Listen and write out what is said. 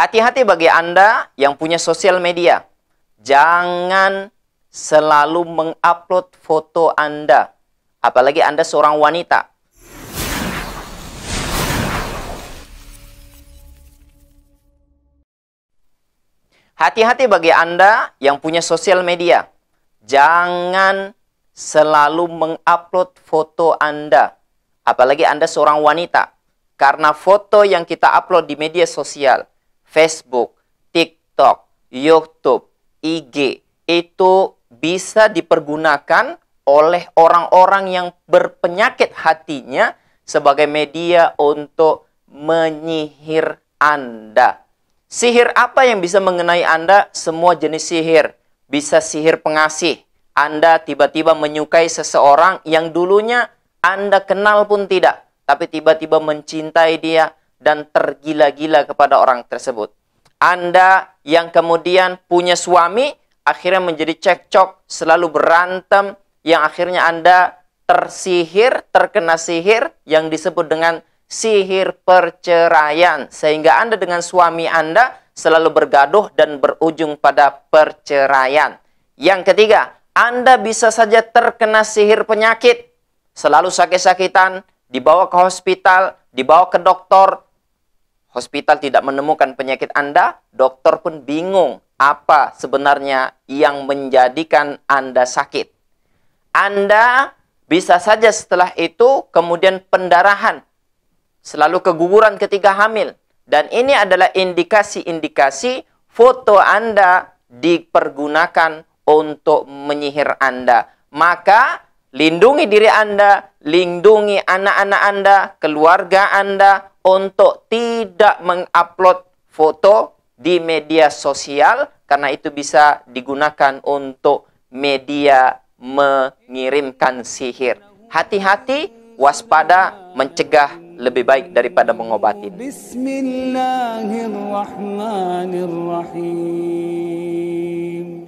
Hati-hati bagi Anda yang punya sosial media. Jangan selalu mengupload foto Anda. Apalagi Anda seorang wanita. Hati-hati bagi Anda yang punya sosial media. Jangan selalu mengupload foto Anda. Apalagi Anda seorang wanita. Karena foto yang kita upload di media sosial Facebook, TikTok, YouTube, IG itu bisa dipergunakan oleh orang-orang yang berpenyakit hatinya sebagai media untuk menyihir Anda. Sihir apa yang bisa mengenai Anda? Semua jenis sihir. Bisa sihir pengasih. Anda tiba-tiba menyukai seseorang yang dulunya Anda kenal pun tidak. Tapi tiba-tiba mencintai dia, dan tergila-gila kepada orang tersebut. Anda yang kemudian punya suami akhirnya menjadi cekcok, selalu berantem yang akhirnya Anda tersihir, terkena sihir yang disebut dengan sihir perceraian sehingga Anda dengan suami Anda selalu bergaduh dan berujung pada perceraian. Yang ketiga, Anda bisa saja terkena sihir penyakit, selalu sakit-sakitan, dibawa ke hospital, dibawa ke dokter, hospital tidak menemukan penyakit Anda, dokter pun bingung apa sebenarnya yang menjadikan Anda sakit. Anda bisa saja setelah itu kemudian pendarahan, selalu keguguran ketika hamil. Dan ini adalah indikasi-indikasi foto Anda dipergunakan untuk menyihir Anda. Maka lindungi diri Anda, lindungi anak-anak Anda, keluarga Anda, untuk tidak mengupload foto di media sosial karena itu bisa digunakan untuk media mengirimkan sihir. Hati-hati, waspada, mencegah lebih baik daripada mengobati. Bismillahirrahmanirrahim.